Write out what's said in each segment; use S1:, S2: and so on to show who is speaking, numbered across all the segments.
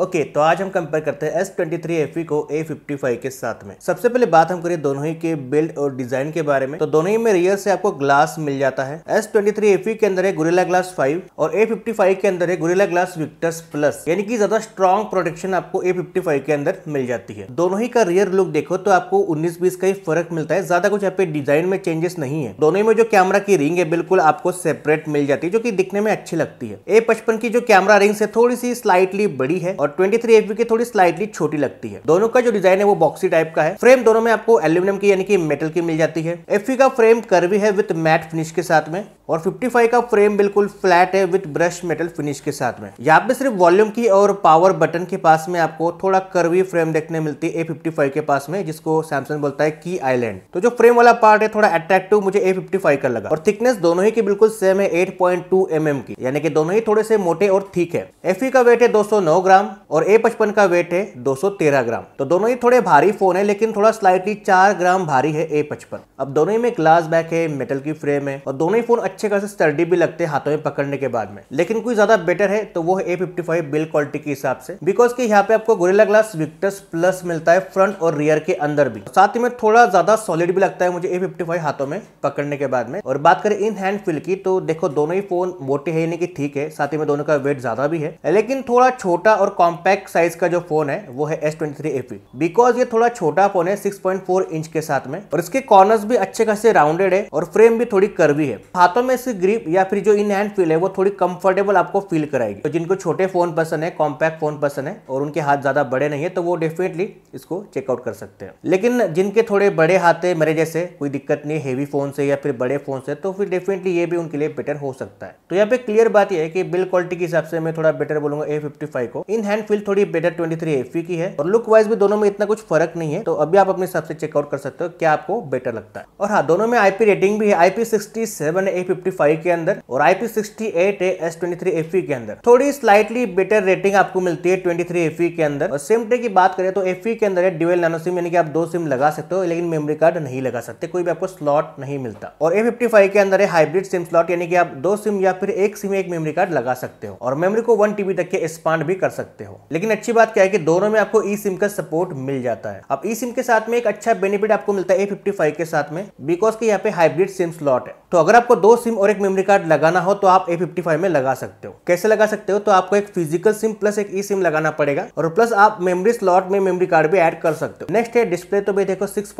S1: okay okay, तो आज हम कंपेयर करते हैं थ्री FE को ए फाइव के साथ में सबसे पहले बात हम करें दोनों ही के बिल्ड और डिजाइन के बारे में तो दोनों ही में रियर से आपको ग्लास मिल जाता है थ्री एफ e के अंदर है गुरिला ग्लास 5 और ए फाइव के अंदर है गुरिला ग्लास विक्टर्स प्लस यानी कि ज्यादा स्ट्रॉन्ग प्रोटेक्शन आपको A55 के अंदर मिल जाती है दोनों ही का रियर लुक देखो तो आपको उन्नीस बीस का ही फर्क मिलता है ज्यादा कुछ यहाँ पे डिजाइन में चेंजेस नहीं है दोनों ही में जो कैमरा की रिंग है बिल्कुल आपको सेपरेट मिल जाती है जो की दिखने में अच्छी लगती है ए पचपन की जो कैमरा रिंग है थोड़ी सी स्लाइटली बड़ी है और 23 एफबी की थोड़ी स्लाइटली छोटी लगती है दोनों का जो डिजाइन है वो बॉक्सी टाइप का है फ्रेम दोनों में आपको एल्यूमिनियम की यानी कि मेटल की मिल जाती है एफ का फ्रेम करवी है विथ मैट फिनिश के साथ में और 55 का फ्रेम बिल्कुल फ्लैट है विथ ब्रश मेटल फिनिश के साथ में यहाँ पे सिर्फ वॉल्यूम की और पावर बटन के पास में आपको थोड़ा करवी फ्रेम देखने मिलती है ए के पास में जिसको सैमसंग बोलता है की आईलैंड तो जो फ्रेम वाला पार्ट है थोड़ा अट्रैक्टिव मुझे ए का लगा और थिकनेस दोनों ही की बिल्कुल सेम है एट पॉइंट mm की यानी कि दोनों ही थोड़े से मोटे और ठीक है एफ का वेट है 209 ग्राम और ए पचपन का वेट है 213 ग्राम तो दोनों ही थोड़े भारी फोन है लेकिन थोड़ा स्लाइटली 4 ग्राम भारी है ए पचपन अब दोनों ही में ग्लास बैक है मेटल की फ्रेम है और दोनों ही फोन अच्छे खासे स्टर्डी भी लगते हैं हाथों में पकड़ने के बाद में लेकिन कोई ज्यादा बेटर है तो वो है ए फिफ्टी बिल क्वालिटी के हिसाब से बिकॉज की यहाँ पे आपको गोरिल्ला ग्लास विक्टस प्लस मिलता है फ्रंट और रियर के अंदर भी साथ ही में थोड़ा ज्यादा सॉलिड भी लगता है मुझे ए हाथों में पकड़ने के बाद में और बात करें इन हैंड फिल की तो देखो दोनों ही फोन मोटे है यानी कि ठीक है साथ ही में दोनों का वेट ज्यादा भी है लेकिन थोड़ा छोटा और कॉम्पैक्ट साइज का जो फोन है वो है एस ट्वेंटी थ्री बिकॉज ये थोड़ा छोटा फोन है 6.4 इंच के साथ में और इसके कॉर्नर्स भी अच्छे खासे राउंडेड है और फ्रेम भी थोड़ी कर्वी है हाथों में इसकी ग्रिप या फिर जो इन हैंड फील है वो थोड़ी कंफर्टेबल आपको फील कराएगी तो जिनको छोटे फोन पसंद है कॉम्पैक्ट फोन पसंद है और उनके हाथ ज्यादा बड़े नहीं है तो वो डेफिनेटली इसको चेकआउट कर सकते हैं लेकिन जिनके थोड़े बड़े हाथ है मेरे जैसे कोई दिक्कत नहीं हैवी फोन से या फिर बड़े फोन से तो फिर डेफिनेटली ये भी उनके लिए बेटर हो सकता है तो यहाँ पे क्लियर बात यह है कि बिल्ड क्वालिटी के हिसाब से मैं थोड़ा बेटर बोलूंगा ए को इन हैंड फील थोड़ी बेटर 23 की है और लुक वाइज भी दोनों में इतना कुछ फर्क नहीं है तो अभी आप अपने हिसाब से चेकआउट कर सकते हो क्या आपको बेटर लगता है और हाँ दोनों में आईपी रेटिंग भी है IP sixty seven A fifty five के अंदर और IP sixty eight a S twenty three F के अंदर थोड़ी स्लाइटली बेटर रेटिंग आपको मिलती है ट्वेंटी थ्री एफ के अंदर और सिम टे की बात करें तो एफ के अंदर है ड्यूएल नैनो सिम यानी कि आप दो सिम लगा सकते हो लेकिन मेमोरी कार्ड नहीं लगा सकते कोई भी आपको स्लॉट नहीं मिलता और ए फिफ्टी के अंदर है हाइब्रिड सिम स्लॉट यानी कि आप दो सिम या फिर एक सिम एक मेमोरी कार्ड लगा सकते हो और मेमोरी को वन टीबी तक के एक्सपांड भी कर सकते हो सकते हो लेकिन अच्छी बात क्या है कि दोनों में आपको ई सिम का सपोर्ट मिल जाता है अब ई सिम के साथ में एक अच्छा बेनिफिट आपको मिलता है ए के साथ में बिकॉज की यहाँ पे हाइब्रिड सिम स्लॉट है तो अगर आपको दो सिम और एक मेमोरी कार्ड लगाना हो तो आप ए में लगा सकते हो कैसे लगा सकते हो तो आपको एक फिजिकल सिम प्लस एक ई सिम लगाना पड़ेगा और प्लस आप मेमोरी स्लॉट में मेमोरी कार्ड भी एड कर सकते हो नेक्स्ट है डिस्प्ले तो भी देखो सिक्स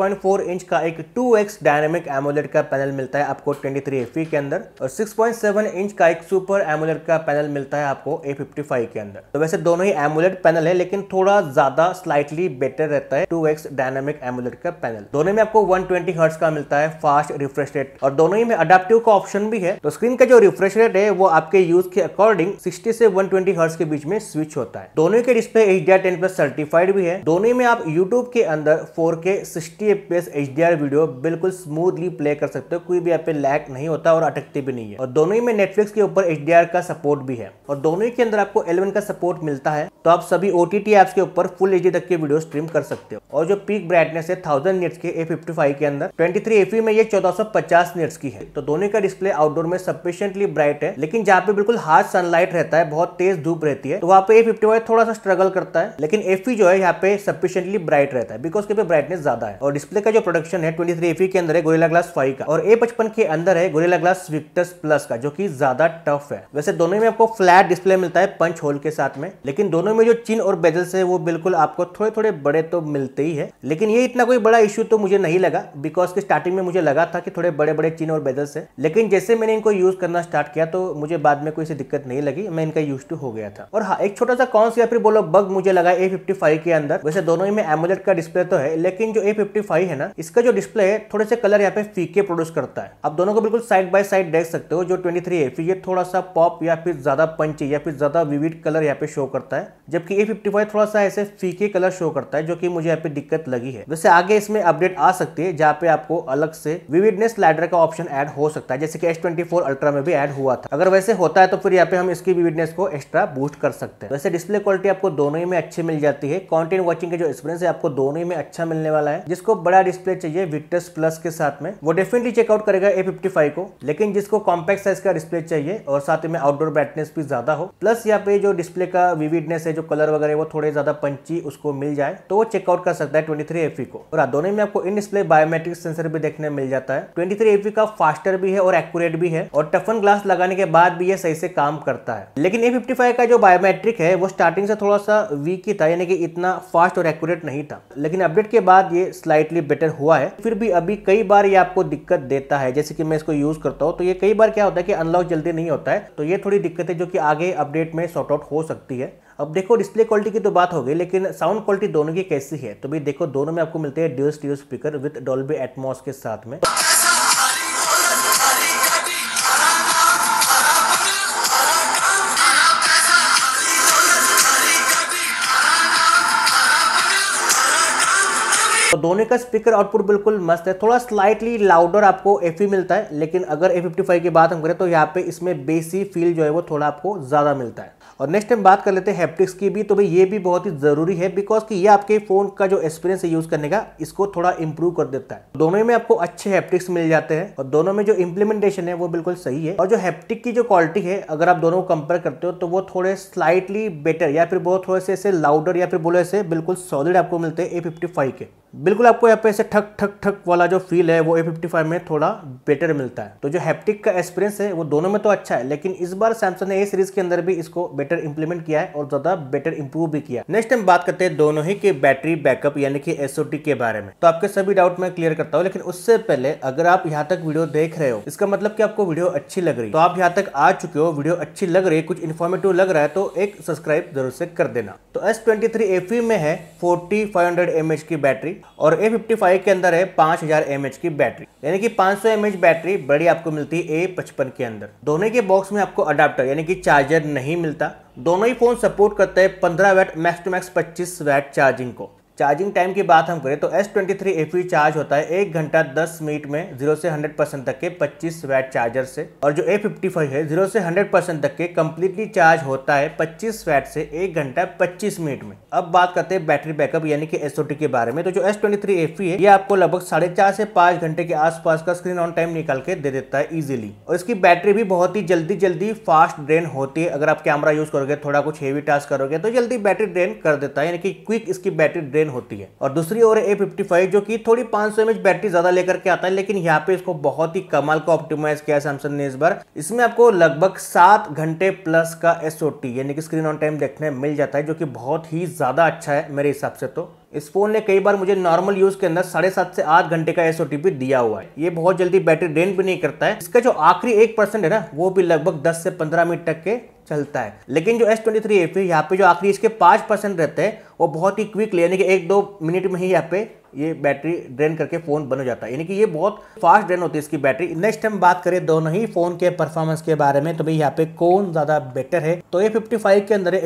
S1: इंच का एक टू एक्स डायनेमिक एमोलेट का पैनल मिलता है आपको ट्वेंटी थ्री के अंदर और 6.7 इंच का एक सुपर एमोलेट का पैनल मिलता है आपको A55 के अंदर तो वैसे दोनों में एमुलेट पैनल है लेकिन थोड़ा ज्यादा स्लाइटली बेटर रहता है 2x डायनामिक एमुलेट का पैनल दोनों में आपको 120 ट्वेंटी का मिलता है फास्ट रिफ्रेश रेट और दोनों ही में अडेप्टिव का ऑप्शन भी है तो स्क्रीन का जो रिफ्रेश रेट है वो आपके यूज के अकॉर्डिंग सिक्सटी से वन ट्वेंटी के बीच में स्विच होता है दोनों के display H D R ten plus certified भी है दोनों में आप यूट्यूब के अंदर four K sixty F H D R video बिल्कुल स्मूथली प्ले कर सकते हो कोई भी आप लैक नहीं होता और अटकते भी नहीं है और दोनों ही में नेटफ्लिक्स के ऊपर एच डी आर का सपोर्ट भी है और दोनों ही के अंदर आपको एलेवन का सपोर्ट मिलता है है तो आप सभी ओ टी टी ऐप्स के ऊपर फुल एच तक के वीडियो स्ट्रीम कर सकते हो और जो पीक ब्राइटनेस है थाउजेंड निट्स के ए फिफ्टी फाइव के अंदर ट्वेंटी थ्री एफी में ये चौदह सौ पचास निट्स की है तो दोनों का डिस्प्ले आउटडोर में सफिशियंटली ब्राइट है लेकिन जहाँ पे बिल्कुल हार्ड सनलाइट रहता है बहुत तेज धूप रहती है तो वहाँ पे ए फिफ्टी फाइव थोड़ा सा स्ट्रगल करता है लेकिन एफी e जो है यहाँ पे सफिशियंटली ब्राइट रहता है बिकॉज के पे ब्राइटनेस ज्यादा है और डिस्प्ले का जो प्रोडक्शन है ट्वेंटी थ्री एफी के अंदर है गोरेला ग्लास फाइव का और ए पचपन के अंदर है गोरेला ग्लास विक्टस प्लस का जो की ज्यादा टफ है वैसे दोनों में आपको फ्लैट डिस्प्ले मिलता है पंच होल के साथ में लेकिन लेकिन दोनों में जो चिन और बेजल्स है वो बिल्कुल आपको थोड़े थोड़े बड़े तो मिलते ही है लेकिन ये इतना कोई बड़ा इशू तो मुझे नहीं लगा बिकॉज की स्टार्टिंग में मुझे लगा था कि थोड़े बड़े बड़े चिन और बेजल्स है लेकिन जैसे मैंने इनको यूज करना स्टार्ट किया तो मुझे बाद में कोई दिक्कत नहीं लगी मैं इनका यूज टू तो हो गया था और हाँ एक छोटा सा कौन या फिर बोलो बग मुझे लगा ए के अंदर वैसे दोनों ही में एमोलेट का डिस्प्ले तो है लेकिन जो ए है ना इसका जो डिस्प्ले है थोड़े से कलर यहाँ पे फीके प्रोड्यूस करता है आप दोनों को बिल्कुल साइड बाय साइड देख सकते हो जो ट्वेंटी थ्री ये थोड़ा सा पॉप या फिर ज्यादा पंच या फिर ज्यादा विविड कलर यहाँ पे शो करता है आता है जबकि ए फिफ्टी थोड़ा सा ऐसे फीके कलर शो करता है जो कि मुझे यहाँ पे दिक्कत लगी है वैसे आगे इसमें अपडेट आ सकती है जहाँ पे आपको अलग से विविडनेस लैडर का ऑप्शन एड हो सकता है जैसे कि एस ट्वेंटी अल्ट्रा में भी एड हुआ था अगर वैसे होता है तो फिर यहाँ पे हम इसकी विविडनेस को एक्स्ट्रा बूस्ट कर सकते हैं वैसे डिस्प्ले क्वालिटी आपको दोनों ही में अच्छी मिल जाती है कॉन्टेंट वॉचिंग के जो एक्सपीरियंस है आपको दोनों ही में अच्छा मिलने वाला है जिसको बड़ा डिस्प्ले चाहिए विक्टस प्लस के साथ में वो डेफिनेटली चेकआउट करेगा ए फिफ्टी को लेकिन जिसको कॉम्पैक्ट साइज का डिस्प्ले चाहिए और साथ में आउटडोर ब्राइटनेस भी ज्यादा हो प्लस यहाँ पे जो डिस्प्ले का विविड फिटनेस है जो कलर वगैरह वो थोड़े ज़्यादा पंची उसको मिल जाए तो वो चेकआउट कर सकता है ट्वेंटी थ्री एफी को और हाँ, दोनों में आपको इन डिस्प्ले बायोमेट्रिक सेंसर भी देखने मिल जाता है ट्वेंटी थ्री एफी का फास्टर भी है और एक्यूरेट भी है और टफन ग्लास लगाने के बाद भी ये सही से काम करता है लेकिन ए फिफ्टी फाइव का जो बायोमेट्रिक है वो स्टार्टिंग से थोड़ा सा वीक ही था यानी कि इतना फास्ट और एक्यूरेट नहीं था लेकिन अपडेट के बाद ये स्लाइटली बेटर हुआ है फिर भी अभी कई बार ये आपको दिक्कत देता है जैसे कि मैं इसको यूज करता हूँ तो ये कई बार क्या होता है कि अनलॉक जल्दी नहीं होता है तो ये थोड़ी दिक्कत है जो कि आगे अपडेट में सॉर्ट आउट हो सकती है अब देखो डिस्प्ले क्वालिटी की तो बात हो गई लेकिन साउंड क्वालिटी दोनों की कैसी है तो भाई देखो दोनों में आपको मिलते हैं deuce deuce speaker with Dolby Atmos के साथ में तो दोनों का स्पीकर आउटपुट बिल्कुल मस्त है थोड़ा स्लाइटली लाउडर आपको एफ e मिलता है लेकिन अगर ए फिफ्टी की बात हम करें तो यहाँ पे इसमें बेसी फील जो है वो थोड़ा आपको ज़्यादा मिलता है और नेक्स्ट टाइम बात कर लेते हैं हैप्टिक्स की भी तो भाई ये भी बहुत ही ज़रूरी है बिकॉज कि ये आपके फ़ोन का जो एक्सपीरियंस है यूज़ करने का इसको थोड़ा इंप्रूव कर देता है दोनों में आपको अच्छे हैप्टिक्स मिल जाते हैं और दोनों में जो इम्प्लीमेंटेशन है वो बिल्कुल सही है और जो हैप्टिक की जो क्वालिटी है अगर आप दोनों को कंपेयर करते हो तो वो थोड़े स्लाइटली बेटर या फिर बहुत थोड़े से ऐसे लाउडर या फिर बोले ऐसे बिल्कुल सॉलिड आपको मिलते हैं ए के बिल्कुल आपको यहाँ पे ऐसे ठक ठक ठक वाला जो फील है वो ए फिफ्टी फाइव में थोड़ा बेटर मिलता है तो जो हैप्टिक का एक्सपीरियंस है वो दोनों में तो अच्छा है लेकिन इस बार सैमसंग ने ए सीरीज के अंदर भी इसको बेटर इंप्लीमेंट किया है और ज्यादा बेटर इंप्रूव भी किया नेक्स्ट हम बात करते हैं दोनों ही के बैटरी बैकअप यानी कि एसओ के बारे में तो आपके सभी डाउट मैं क्लियर करता हूँ लेकिन उससे पहले अगर आप यहाँ तक वीडियो देख रहे हो इसका मतलब की आपको वीडियो अच्छी लग रही तो आप यहाँ तक आ चुके हो वीडियो अच्छी लग रही है कुछ इन्फॉर्मेटिव लग रहा है तो एक सब्सक्राइब जरूर से कर देना तो एस ट्वेंटी में है फोर्टी फाइव की बैटरी और ए फिफ्टी फाइव के अंदर है पांच हजार एम एच की बैटरी यानी कि पांच सौ एम एच बैटरी बड़ी आपको मिलती है ए पचपन के अंदर दोनों के बॉक्स में आपको अडाप्टर यानी कि चार्जर नहीं मिलता दोनों ही फोन सपोर्ट करते हैं पंद्रह वैट मैक्स टू मैक्स पच्चीस वैट चार्जिंग को चार्जिंग टाइम की बात हम करें तो S twenty three F charge होता है एक घंटा दस मिनट में जीरो से हंड्रेड परसेंट तक के पच्चीस वैट चार्जर से और जो ए फिफ्टी फाइव है जीरो से हंड्रेड परसेंट तक के कम्प्लीटली चार्ज होता है पच्चीस वैट से एक घंटा पच्चीस मिनट में अब बात करते हैं बैटरी बैकअप यानी कि एस के बारे में तो जो एस ट्वेंटी थ्री है ये आपको लगभग साढ़े चार से पाँच घंटे के आसपास का स्क्रीन ऑन टाइम निकाल के दे देता है ईजिली और इसकी बैटरी भी बहुत ही जल्दी जल्दी फास्ट ड्रेन होती है अगर आप कैमरा यूज करोगे थोड़ा कुछ हेवी टास्क करोगे तो जल्दी बैटरी ड्रेन कर देता है यानी कि क्विक इसकी बैटरी ड्रेन ट्रेन होती है और दूसरी ओर ए फिफ्टी जो कि थोड़ी पाँच सौ बैटरी ज़्यादा लेकर के आता है लेकिन यहाँ पे इसको बहुत ही कमाल का ऑप्टिमाइज किया है सैमसंग ने इस बार इसमें आपको लगभग सात घंटे प्लस का एस यानी कि स्क्रीन ऑन टाइम देखने मिल जाता है जो कि बहुत ही ज़्यादा अच्छा है मेरे हिसाब से तो इस फोन ने कई बार मुझे नॉर्मल यूज के अंदर साढ़े सात से आठ घंटे का एस दिया हुआ है ये बहुत जल्दी बैटरी ड्रेन भी नहीं करता है इसका जो आखिरी एक परसेंट है ना वो भी लगभग दस से पंद्रह मिनट तक के चलता है लेकिन जो एस ट्वेंटी थ्री यहाँ पे जो आखिरी इसके पाँच परसेंट रहते हैं वो बहुत ही क्विकली यानी कि एक दो मिनट में ही यहाँ पे ये बैटरी ड्रेन करके फ़ोन बन जाता है यानी कि ये बहुत फास्ट ड्रेन होती है इसकी बैटरी नेक्स्ट हम बात करें दोनों ही फ़ोन के परफॉर्मेंस के बारे में तो भाई यहाँ पे कौन ज़्यादा बेटर है तो ये 55 के अंदर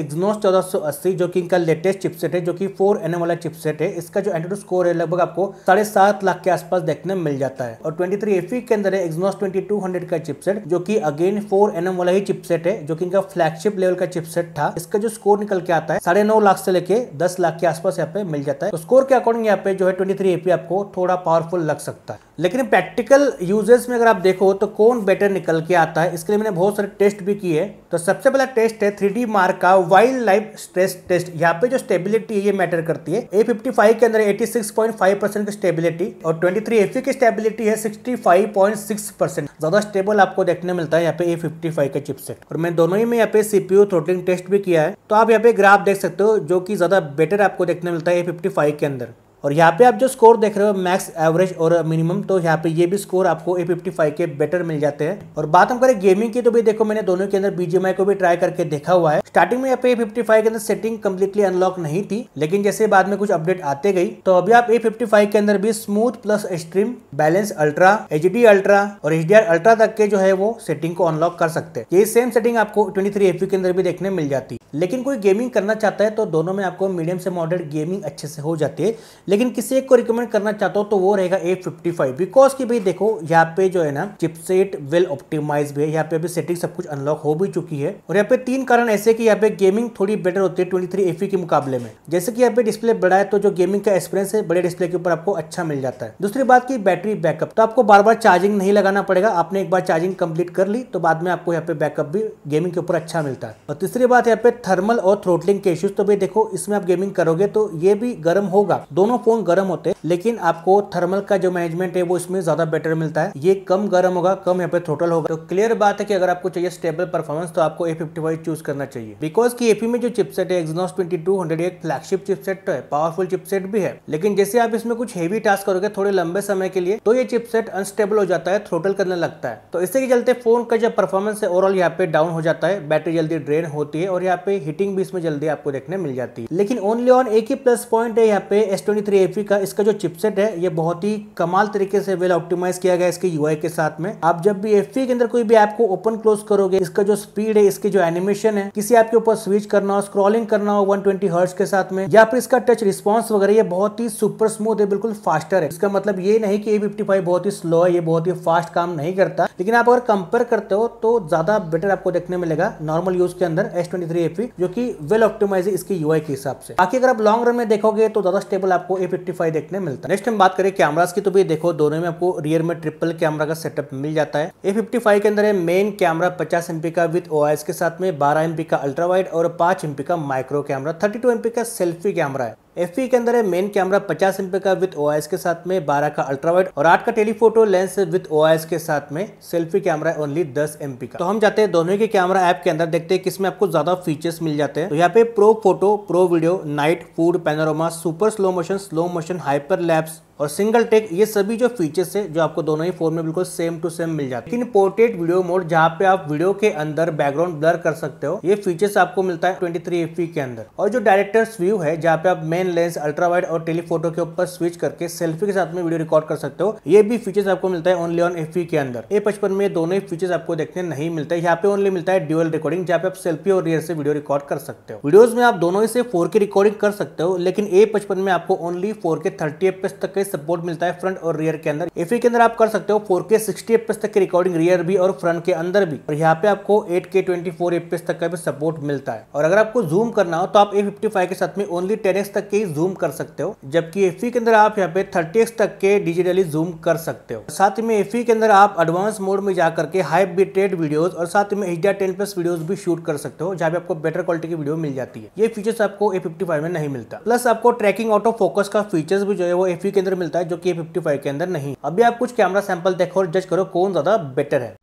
S1: चौदह सौ अस्सी जो कि इनका लेटेस्ट चिपसेट है जो कि फोर एन वाला चिपसेट है इसका जो एंड्रॉइड स्कोर है लगभग आपको साढ़े सात लाख के आसपास देखने मिल जाता है और ट्वेंटी थ्री e के अंदर एक्जनोस ट्वेंटी का चिपसेट जो की अगेन फोर एन वाला ही चिपसेट है जो की इनका फ्लैगशिप लेवल का चिपसेट था इसका जो स्कोर निकल के आता है साढ़े लाख से लेके दस दस लाख के आसपास यहाँ पे मिल जाता है तो स्कोर के अकॉर्डिंग यहाँ पे जो है ट्वेंटी थ्री आपको थोड़ा पावरफुल लग सकता है लेकिन प्रैक्टिकल यूजेस में अगर आप देखो तो कौन बेटर निकल के आता है इसके लिए मैंने बहुत सारे टेस्ट भी किए तो सबसे पहला टेस्ट है थ्री डी मार्क का वाइल्ड लाइफ स्ट्रेस टेस्ट यहाँ पे जो स्टेबिलिटी है ये मैटर करती है ए फिफ्टी फाइव के अंदर eighty six point five percent की स्टेबिलिटी और ट्वेंटी थ्री एफ की स्टेबिलिटी है sixty five point six percent ज्यादा स्टेबल आपको देखने मिलता है यहाँ पे ए फिफ्टी फाइव का चिपसेट और मैं दोनों ही में यहाँ पे सीपीयू थ्रोटिंग टेस्ट भी किया है तो आप यहाँ पे ग्राफ देख सकते हो जो कि ज्यादा बेटर आपको देखने मिलता है ए फिफ्टी फाइव के अंदर और यहाँ पे आप जो स्कोर देख रहे हो मैक्स एवरेज और मिनिमम तो यहाँ पे ये भी स्कोर आपको ए फिफ्टी फाइव के बेटर मिल जाते हैं और बात हम करें गेमिंग की तो भी देखो मैंने दोनों के अंदर बीजीएमआई को भी ट्राई करके देखा हुआ है स्टार्टिंग में यहाँ पे ए फिफ्टी फाइव के अंदर सेटिंग कम्प्लीटली अनलॉक नहीं थी लेकिन जैसे बाद में कुछ अपडेट आते गई तो अभी आप ए फिफ्टी फाइव के अंदर भी smooth plus stream balance ultra H D ultra और एच डी आर अल्ट्रा तक के जो है वो सेटिंग को अनलॉक कर सकते हैं ये सेम सेटिंग आपको ट्वेंटी थ्री एफ के अंदर भी देखने मिल जाती लेकिन कोई गेमिंग करना चाहता है तो दोनों में आपको मीडियम से मॉडर्ड गेमिंग अच्छे से हो जाती है लेकिन किसी एक को रिकमेंड करना चाहता हूँ तो वो रहेगा ए फिफ्टी फाइव बिकॉज की भाई देखो यहाँ पे जो है ना चिपसेट वेल ऑप्टिमाइज भी है यहाँ पे अभी सेटिंग सब कुछ अनलॉक हो भी चुकी है और यहाँ पे तीन कारण ऐसे की यहाँ पे गेमिंग थोड़ी बेटर होती है ट्वेंटी थ्री के मुकाबले में जैसे कि यहाँ पे डिस्प्ले बड़ा है तो जो गेमिंग का एक्सपीरियंस है बड़े डिस्प्ले के ऊपर आपको अच्छा मिल जाता है दूसरी बात की बैटरी बैकअप तो आपको बार बार चार्जिंग नहीं लगाना पड़ेगा आपने एक बार चार्जिंग कंप्लीट कर ली तो बाद में आपको यहाँ पे बैकअप भी गेमिंग के ऊपर अच्छा मिलता है और तीसरी बात यहाँ पे थर्मल और थ्रोटलिंग के इश्यूज तो भाई देखो इसमें आप गेमिंग करोगे तो ये भी गर्म होगा दोनों दोनों फोन गर्म होते हैं लेकिन आपको थर्मल का जो मैनेजमेंट है वो इसमें ज्यादा बेटर मिलता है ये कम गर्म होगा कम यहाँ पे थ्रोटल होगा तो क्लियर बात है कि अगर आपको चाहिए स्टेबल परफॉर्मेंस तो आपको ए चूज करना चाहिए बिकॉज की एपी में जो चिपसेट है एक्सनोस ट्वेंटी टू एक फ्लैगशिप चिपसेट तो है पावरफुल चिपसेट भी है लेकिन जैसे आप इसमें कुछ हेवी टास्क करोगे थोड़े लंबे समय के लिए तो ये चिपसेट अनस्टेबल हो जाता है थ्रोटल करने लगता है तो इसके चलते फोन का जो परफॉर्मेंस है ओवरऑल यहाँ पे डाउन हो जाता है बैटरी जल्दी ड्रेन होती है और यहाँ पे हीटिंग भी इसमें जल्दी आपको देखने मिल जाती है लेकिन ओनली ऑन एक ही प्लस पॉइंट है यहाँ पे एस ट्वेंटी थ्री एफ का इसका जो चिपसेट है ये बहुत ही कमाल तरीके से वेल ऑप्टिमाइज किया गया इसके यू के साथ में आप जब भी एफ के अंदर कोई भी ऐप को ओपन क्लोज करोगे इसका जो स्पीड है इसके जो एनिमेशन है किसी ऐप के ऊपर स्विच करना हो स्क्रॉलिंग करना हो वन ट्वेंटी के साथ में या फिर इसका टच रिस्पॉन्स वगैरह ये बहुत ही सुपर स्मूथ है बिल्कुल फास्टर है इसका मतलब ये नहीं की ए फिफ्टी बहुत ही स्लो है ये बहुत ही फास्ट काम नहीं करता लेकिन आप अगर कंपेयर करते हो तो ज्यादा बेटर आपको देखने मिलेगा नॉर्मल यूज के अंदर एस ट्वेंटी थ्री जो कि वेल ऑप्टिमाइज है इसकी यूआई के हिसाब से बाकी अगर आप लॉन्ग रन में देखोगे तो ज्यादा स्टेबल आपको ए फिफ्टी देखने मिलता है नेक्स्ट हम बात करें कैमराज की तो भी देखो दोनों में आपको रियर में ट्रिपल कैमरा का सेटअप मिल जाता है ए के अंदर है मेन कैमरा पचास एमपी का विद ओ के साथ में बारह एमपी का अल्ट्रा वाइड और पांच एमपी का माइक्रो कैमरा थर्टी एमपी का सेल्फी कैमरा है एफ के अंदर है मेन कैमरा पचास एम का विथ ओ के साथ में बारह का अल्ट्रावाइट और आठ का टेलीफोटो लेंस विथ ओ के साथ में सेल्फी कैमरा है ओनली दस एम का तो हम जाते हैं दोनों के कैमरा ऐप के अंदर देखते हैं किसमें आपको ज्यादा फीचर्स मिल जाते हैं तो यहाँ पे pro photo pro video night food panorama super slow motion slow motion hyper lapse और सिंगल टेक ये सभी जो फीचर्स है जो आपको दोनों ही फोन में बिल्कुल सेम टू सेम मिल जाते हैं लेकिन पोर्ट्रेट वीडियो मोड जहाँ पे आप वीडियो के अंदर बैकग्राउंड ब्लर कर सकते हो ये फीचर्स आपको मिलता है ट्वेंटी के अंदर और जो डायरेक्टर्स व्यू है जहाँ पे आप मेन लेंस अल्ट्रा वाइड और टेलीफोटो के ऊपर स्विच करके सेल्फी के साथ में वीडियो रिकॉर्ड कर सकते हो ये भी फीचर्स आपको मिलता है ओनली ऑन एफ के अंदर ए पचपन में दोनों ही फीचर्स आपको देखने नहीं मिलते यहाँ पे ओनली मिलता है ड्यूअल रिकॉर्डिंग जहाँ पे आप सेल्फी और रियर से वीडियो रिकॉर्ड कर सकते हो वीडियोज में आप दोनों ही से फोर रिकॉर्डिंग कर सकते हो लेकिन ए पचपन में आपको only four K thirty F तक के सपोर्ट मिलता है फ्रंट और रियर के अंदर एफ e के अंदर आप कर सकते हो फोर के सिक्सटी तक की रिकॉर्डिंग रियर भी और फ्रंट के अंदर भी और यहाँ पे आपको एट के ट्वेंटी फोर तक का भी सपोर्ट मिलता है और अगर आपको जूम करना हो तो आप ए फिफ्टी फाइव के साथ में ओनली टेन तक के ही जूम कर सकते हो जबकि एफ e के अंदर आप यहाँ पे थर्टी तक के डिजिटली जूम कर सकते हो साथ में एफ e के अंदर आप एडवांस मोड में जाकर के हाई बिट्रेट वीडियोस और साथ में एच टेन प्लस वीडियोस भी शूट कर सकते हो जहाँ पे आपको बेटर क्वालिटी की वीडियो मिल जाती है ये फीचर्स आपको ए फिफ्टी फाइव में नहीं मिलता प्लस आपको ट्रैकिंग ऑटो फोकस का फीचर्स भी जो है वो एफ के अंदर मिलता है जो कि फिफ्टी फाइव के अंदर नहीं अभी आप कुछ कैमरा सैंपल देखो और जज करो कौन ज्यादा बेटर है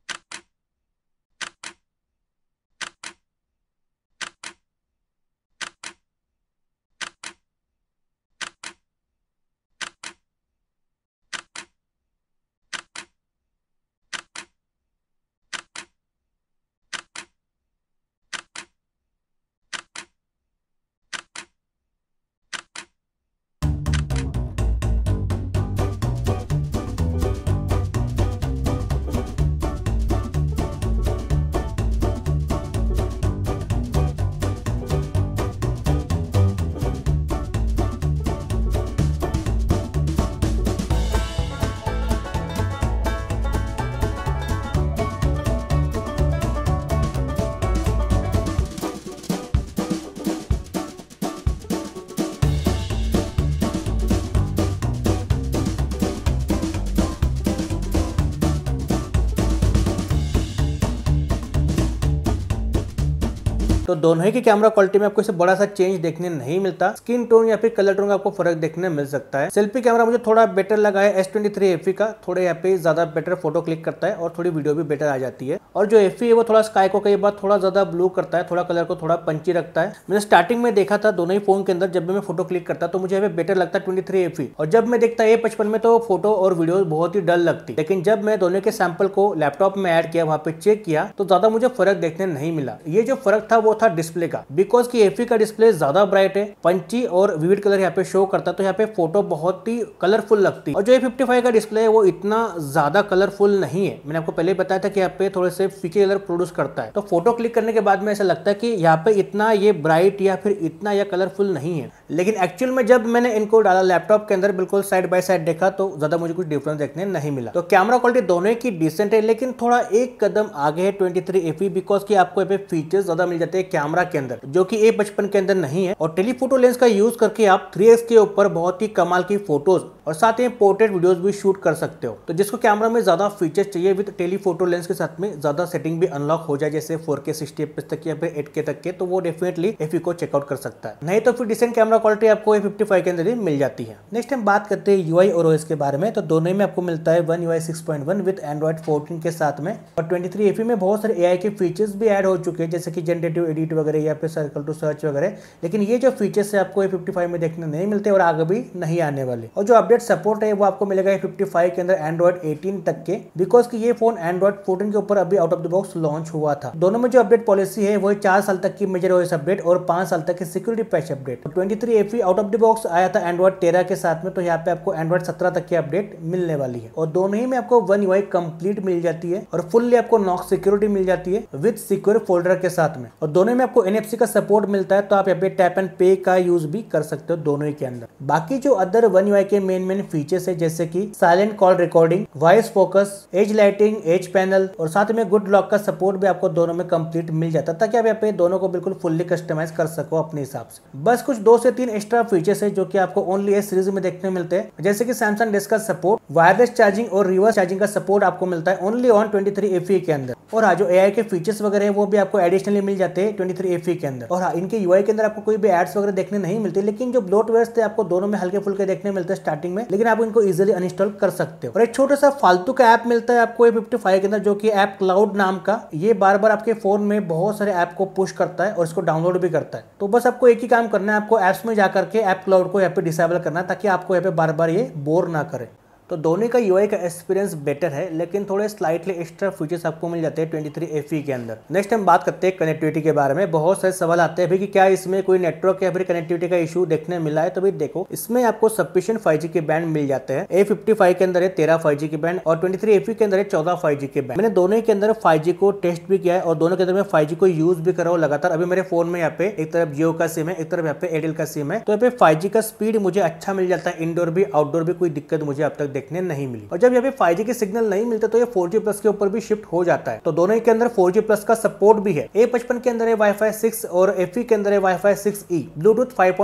S1: तो दोनों ही की कैमरा क्वालिटी में आपको इसे बड़ा सा चेंज देखने नहीं मिलता स्किन टोन या फिर कलर टोन का आपको फर्क देखने मिल सकता है सेल्फी कैमरा मुझे थोड़ा बेटर लगा है एस ट्वेंटी का थोड़े यहाँ पे ज्यादा बेटर फोटो क्लिक करता है और थोड़ी वीडियो भी बेटर आ जाती है और जो एफ है वो थोड़ा स्काई को कई बार थोड़ा ज्यादा ब्लू करता है थोड़ा कलर को थोड़ा पंची रखता है मैंने स्टार्टिंग में देखा था दोनों ही फोन के अंदर जब भी मैं फोटो क्लिक करता तो मुझे बेटर लगता ट्वेंटी थ्री और जब मैं देखता है पचपन में तो फोटो और वीडियो बहुत ही डल लगती लेकिन जब मैं दोनों के सैंपल को लैपटॉप में एड किया वहाँ पे चेक किया तो ज्यादा मुझे फर्क देखने नहीं मिला ये जो फर्क था वो था डिस्प्ले का बिकॉज की एफी का डिस्प्ले ज्यादा ब्राइट है पंची और विविड कलर यहाँ पे शो करता है तो यहाँ पे फोटो बहुत ही कलरफुल लगती है और जो ए फिफ्टी का डिस्प्ले है वो इतना ज्यादा कलरफुल नहीं है मैंने आपको पहले बताया था कि यहाँ पे थोड़े से फीके कलर प्रोड्यूस करता है तो फोटो क्लिक करने के बाद में ऐसा लगता है कि यहाँ पे इतना ये ब्राइट या फिर इतना यह कलरफुल नहीं है लेकिन एक्चुअल में जब मैंने इनको डाला लैपटॉप के अंदर बिल्कुल साइड बाय साइड देखा तो ज्यादा मुझे कुछ डिफरेंस देखने नहीं मिला तो कैमरा क्वालिटी दोनों की डिसेंट है लेकिन थोड़ा एक कदम आगे है ट्वेंटी थ्री बिकॉज की आपको यहाँ पे फीचर्स ज्यादा मिल जाते कैमरा के अंदर जो कि ए पचपन के अंदर नहीं है और टेलीफोटो लेंस का यूज करके आप थ्री के ऊपर बहुत ही कमाल की फोटोज और साथ ही पोर्ट्रेट वीडियोस भी शूट कर सकते हो तो जिसको कैमरा में ज़्यादा फीचर्स चाहिए विद टेलीफोटो लेंस के साथ में ज़्यादा सेटिंग भी अनलॉक हो जाए जैसे फोर के सिक्सटी तक या फिर एट तक के तो वो डेफिनेटली एफी e को चेकआउट कर सकता है नहीं तो फिर डिसेंट कैमरा क्वालिटी आपको ए फिफ्टी के अंदर ही मिल जाती है नेक्स्ट हम बात करते हैं यू और ओएस के बारे में तो दोनों में आपको मिलता है one U I six point one with Android fourteen के साथ में और ट्वेंटी थ्री एफी में बहुत सारे ए के फीचर्स भी एड हो चुके हैं जैसे कि जनरेटिव एडिट वगैरह या फिर सर्कल टू सर्च वगैरह लेकिन ये जो फीचर्स है आपको ए में देखने नहीं मिलते और आगे भी नहीं आने वाले और जो अपडेट अपडेट सपोर्ट है वो आपको मिलेगा फिफ्टी फाइव के अंदर एंड्रॉइड एटीन तक के बिकॉज की ये फोन एंड्रॉइड फोर्टीन के ऊपर अभी out of the box launch हुआ था दोनों में जो अपडेट पॉलिसी है वो चार साल तक की मेजर ओएस अपडेट और पांच साल तक की security patch update twenty three F out of the box आया था एंड्रॉइड तेरह के साथ में तो यहाँ पे आपको एंड्रॉइड सत्रह तक की अपडेट मिलने वाली है और दोनों ही में आपको वन वाई कम्प्लीट मिल जाती है और फुल्ली आपको नॉक सिक्योरिटी मिल जाती है विद सिक्योर फोल्डर के साथ में और दोनों में आपको एनएफसी का सपोर्ट मिलता है तो आप यहाँ पे टैप एंड पे का यूज भी कर सकते हो दोनों ही के अंदर बाकी जो अदर वन यू के मेन मेन मेन फीचर्स है जैसे कि silent call recording voice focus edge lighting edge panel और साथ में गुड लॉक का सपोर्ट भी आपको दोनों में कंप्लीट मिल जाता ताकि आप ये दोनों को बिल्कुल फुल्ली कस्टमाइज कर सको अपने हिसाब से बस कुछ दो से तीन एक्स्ट्रा फीचर्स है जो की आपको ओनली एस सीरीज में देखने मिलते हैं जैसे की सैमसंग डेस्क का सपोर्ट वायरलेस चार्जिंग और रिवर्स चार्जिंग का सपोर्ट आपको मिलता है only on twenty three F के अंदर और हाँ जो एआई के फीचर्स वगैरह है वो भी आपको एडिशनली मिल जाते हैं ट्वेंटी थ्री e के अंदर और हाँ इनके यूआई के अंदर आपको कोई भी एड्स वगैरह देखने नहीं मिलते लेकिन जो ब्लोट ब्लोटवेयर थे आपको दोनों में हल्के फुल्के देखने मिलते हैं स्टार्टिंग में लेकिन आप इनको इजिली अनस्टॉल कर सकते हो और एक छोटा सा फालतू का ऐप मिलता है आपको ए फिफ्टी फाइव के अंदर जो कि ऐप क्लाउड नाम का ये बार बार आपके फोन में बहुत सारे ऐप को पुश करता है और इसको डाउनलोड भी करता है तो बस आपको एक ही काम करना है आपको एप्स में जाकर के ऐप क्लाउड को यहाँ पे डिसेबल करना है ताकि आपको यहाँ पे बार बार ये बोर ना करे तो दोनों का यू का एक्सपीरियंस बेटर है लेकिन थोड़े स्लाइटली एक्स्ट्रा फीचर्स आपको मिल जाते हैं ट्वेंटी थ्री एफ के अंदर नेक्स्ट हम बात करते हैं कनेक्टिविटी के बारे में बहुत सारे सवाल आते हैं कि क्या इसमें कोई नेटवर्क या फिर कनेक्टिविटी का इशू देखने मिला है तो भी देखो इसमें आपको सफिशियंट फाइव के बैंड मिल जाते हैं ए के अंदर है तेरह फाइव के बैंड और ट्वेंटी थ्री के अंदर है चौदह फाइव के बैंड मैंने दोनों के अंदर फाइव को टेस्ट भी किया है और दोनों के अंदर मैं फाइव को यूज भी कर रहा हूँ लगातार अभी मेरे फोन में यहाँ पे एक तरफ जियो का सिम है एक तरफ यहाँ पे एयरटेल का सिम है तो यहाँ पे फाइव का स्पीड मुझे अच्छा मिल जाता है इंडोर भी आउटडोर भी कोई दिक्कत मुझे अब तक देखने नहीं मिली और जब यहाँ पे फाइव के सिग्नल नहीं मिलते तो ये फोर प्लस के ऊपर भी शिफ्ट हो जाता है तो दोनों के अंदर फोर प्लस का सपोर्ट भी है ए पचपन के अंदर है वाई सिक्स और एफ e के अंदर है Fi six E Bluetooth five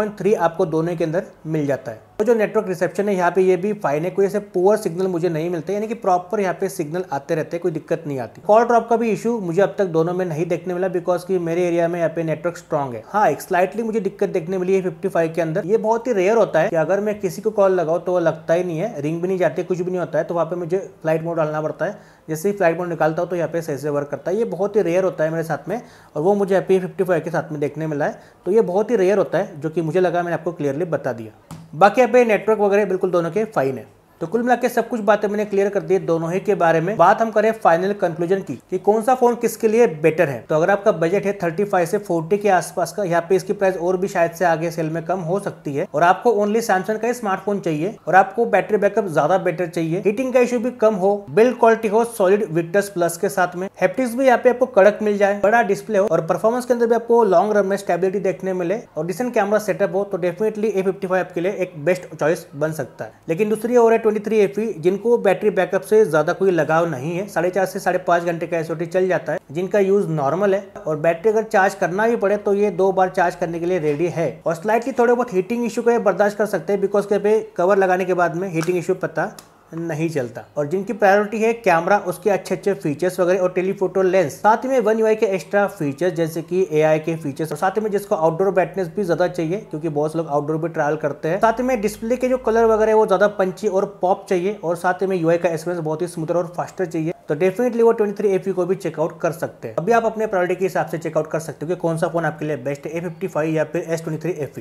S1: आपको दोनों के अंदर मिल जाता है और जो नेटवर्क रिसेप्शन है यहाँ पे ये भी फाइन है कोई ऐसे पोअर सिग्नल मुझे नहीं मिलते यानी कि प्रॉपर यहाँ पे सिग्नल आते रहते हैं कोई दिक्कत नहीं आती कॉल ड्रॉप का भी इशू मुझे अब तक दोनों में नहीं देखने मिला बिकॉज की मेरे एरिया में यहाँ पे नेटवर्क स्ट्रॉग है हाँ एक स्लाइटली मुझे दिक्कत देखने मिली है फिफ्टी फाइव के अंदर ये बहुत ही रेयर होता है कि अगर मैं किसी को कॉल लगाऊ तो वो लगता ही नहीं है रिंग भी नहीं जाती कुछ भी नहीं होता है तो वहाँ पे मुझे फ्लाइट मोड डालना पड़ता है जैसे ही फ्लाइट मोड निकालता हूँ तो यहाँ पे सही से वर्क करता है ये बहुत ही रेयर होता है मेरे साथ में और वो मुझे यहाँ पे फिफ्टी फाइव के साथ में देखने मिला है तो ये बहुत ही रेयर होता है जो कि मुझे लगा मैंने आपको क्लियरली बता दिया बाकी आप नेटवर्क वगैरह बिल्कुल दोनों के फाइन है तो कुल मिला सब कुछ बातें मैंने क्लियर कर दी दोनों ही के बारे में बात हम करें फाइनल कंक्लूजन की कि कौन सा फोन किसके लिए बेटर है तो अगर आपका बजट है थर्टी फाइव से फोर्टी के आसपास का यहाँ पे इसकी प्राइस और भी शायद से आगे सेल में कम हो सकती है और आपको ओनली सैमसंग का स्मार्टफोन चाहिए और आपको बैटरी बैकअप ज्यादा बेटर चाहिए हीटिंग का इश्यू भी कम हो बिल्ड क्वालिटी हो सॉलिड विक्टस प्लस के साथ में हेप्टिक्स भी यहाँ पे आपको कड़क मिल जाए बड़ा डिस्प्ले हो और परफॉर्मेंस के अंदर भी आपको लॉन्ग रन में स्टेबिलिटी देखने मिले और डिसेंट कैमरा सेटअप हो तो डेफिनेटली ए फिफ्टी फाइव आपके लिए एक बेस्ट चॉइस बन सकता है लेकिन दूसरी ओर है ट्वेंटी थ्री एफ जिनको बैटरी बैकअप से ज़्यादा कोई लगाव नहीं है साढ़े चार से साढ़े पांच घंटे का एस चल जाता है जिनका यूज़ नॉर्मल है और बैटरी अगर चार्ज करना भी पड़े तो ये दो बार चार्ज करने के लिए रेडी है और स्लाइटली थोड़े बहुत हीटिंग इश्यू को बर्दाश्त कर सकते हैं बिकॉज के पे कवर लगाने के बाद में हीटिंग इशू पता नहीं चलता और जिनकी प्रायोरिटी है कैमरा उसके अच्छे अच्छे फीचर्स वगैरह और टेलीफोटो लेंस साथ में वन यूआई के एक्स्ट्रा फीचर्स जैसे कि एआई के फीचर्स और साथ में जिसको आउटडोर ब्राइटनेस भी ज्यादा चाहिए क्योंकि बहुत लोग आउटडोर भी ट्रायल करते हैं साथ में डिस्प्ले के जो कलर वगैरह वो ज्यादा पंची और पॉप चाहिए और साथ में यूआई का एक्सपीरियंस बहुत ही स्मूथर और फास्टर चाहिए तो डेफिनेटली वो 23 थ्री को भी चेकआउट कर सकते हैं अभी आप अपने प्रायोरिटी के हिसाब से चेकआउट कर सकते हो कि कौन सा फोन आपके लिए बेस्ट है ए फिफ्टी फाइव या फिर एस ट्वेंटी थ्री